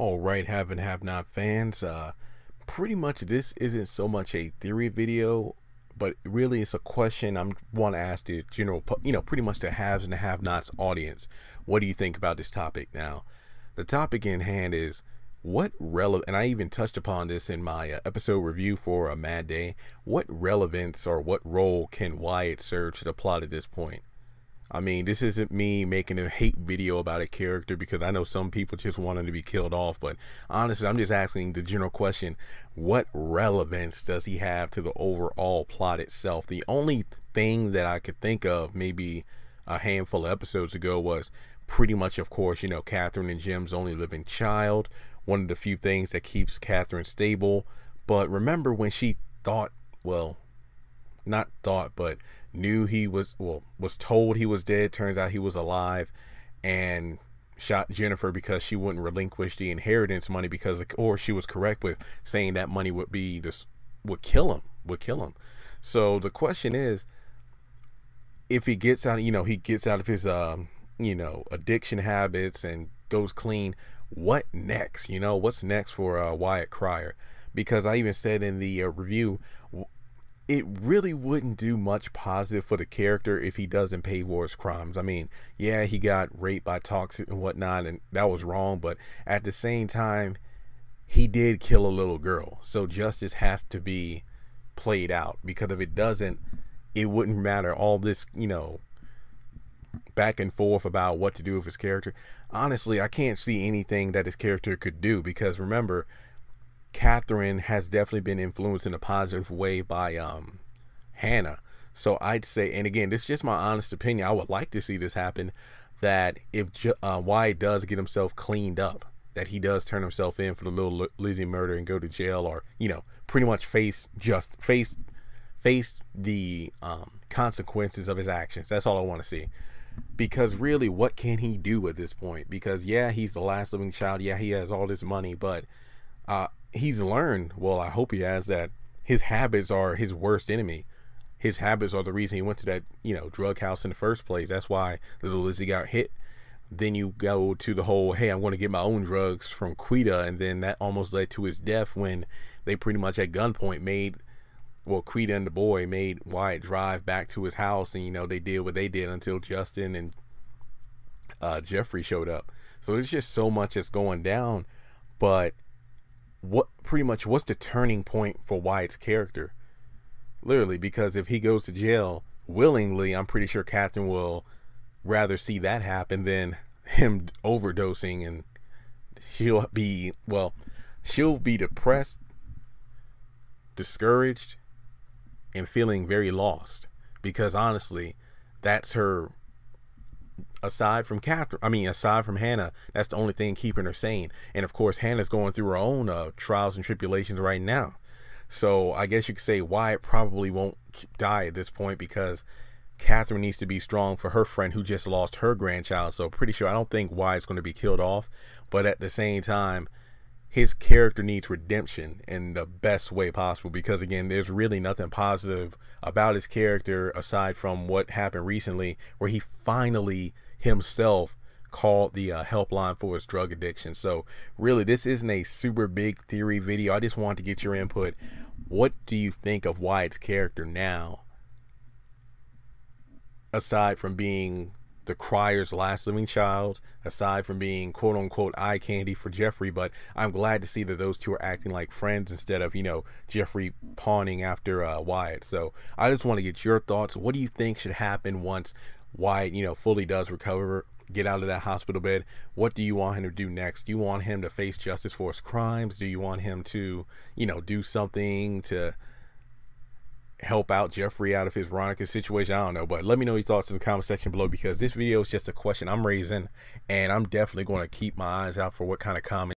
All right, have and have not fans. Uh, pretty much this isn't so much a theory video, but really it's a question I'm want to ask the general, you know, pretty much the haves and the have-nots audience. What do you think about this topic now? The topic in hand is what relevant, and I even touched upon this in my uh, episode review for A Mad Day. What relevance or what role can Wyatt serve to the plot at this point? I mean, this isn't me making a hate video about a character because I know some people just wanted to be killed off. But honestly, I'm just asking the general question what relevance does he have to the overall plot itself? The only thing that I could think of, maybe a handful of episodes ago, was pretty much, of course, you know, Catherine and Jim's only living child. One of the few things that keeps Catherine stable. But remember when she thought, well, not thought, but knew he was well was told he was dead. Turns out he was alive, and shot Jennifer because she wouldn't relinquish the inheritance money because or she was correct with saying that money would be this would kill him would kill him. So the question is, if he gets out, you know, he gets out of his um, you know, addiction habits and goes clean. What next? You know, what's next for uh, Wyatt Crier? Because I even said in the uh, review, it really wouldn't do much positive for the character if he doesn't pay for his crimes. I mean, yeah, he got raped by toxic and whatnot, and that was wrong, but at the same time, he did kill a little girl. So justice has to be played out because if it doesn't, it wouldn't matter all this, you know, back and forth about what to do with his character. Honestly, I can't see anything that his character could do because remember, Catherine has definitely been influenced in a positive way by um, Hannah. So I'd say, and again, this is just my honest opinion. I would like to see this happen. That if uh, Wyatt does get himself cleaned up, that he does turn himself in for the little Lizzie murder and go to jail, or you know, pretty much face just face face the um, consequences of his actions. That's all I want to see. Because really, what can he do at this point? Because yeah, he's the last living child. Yeah, he has all this money, but uh, he's learned, well, I hope he has that his habits are his worst enemy. His habits are the reason he went to that, you know, drug house in the first place. That's why little Lizzie got hit. Then you go to the whole, hey, I'm going to get my own drugs from Quita. And then that almost led to his death when they pretty much at gunpoint made, well, Quita and the boy made Wyatt drive back to his house. And, you know, they did what they did until Justin and uh, Jeffrey showed up. So there's just so much that's going down. But what pretty much what's the turning point for Wyatt's character? Literally, because if he goes to jail willingly, I'm pretty sure Captain will rather see that happen than him overdosing and she'll be well, she'll be depressed, discouraged, and feeling very lost because honestly, that's her aside from Catherine, I mean, aside from Hannah, that's the only thing keeping her sane. And of course, Hannah's going through her own uh, trials and tribulations right now. So I guess you could say Wyatt probably won't die at this point because Catherine needs to be strong for her friend who just lost her grandchild. So pretty sure I don't think Wyatt's going to be killed off. But at the same time, his character needs redemption in the best way possible because again there's really nothing positive about his character aside from what happened recently where he finally himself called the uh, helpline for his drug addiction so really this isn't a super big theory video i just want to get your input what do you think of wyatt's character now aside from being the Crier's last living child, aside from being quote unquote eye candy for Jeffrey. But I'm glad to see that those two are acting like friends instead of, you know, Jeffrey pawning after uh, Wyatt. So I just want to get your thoughts. What do you think should happen once Wyatt, you know, fully does recover? Get out of that hospital bed. What do you want him to do next? Do you want him to face justice for his crimes? Do you want him to, you know, do something to help out Jeffrey out of his Ronica situation. I don't know, but let me know your thoughts in the comment section below because this video is just a question I'm raising, and I'm definitely going to keep my eyes out for what kind of comments.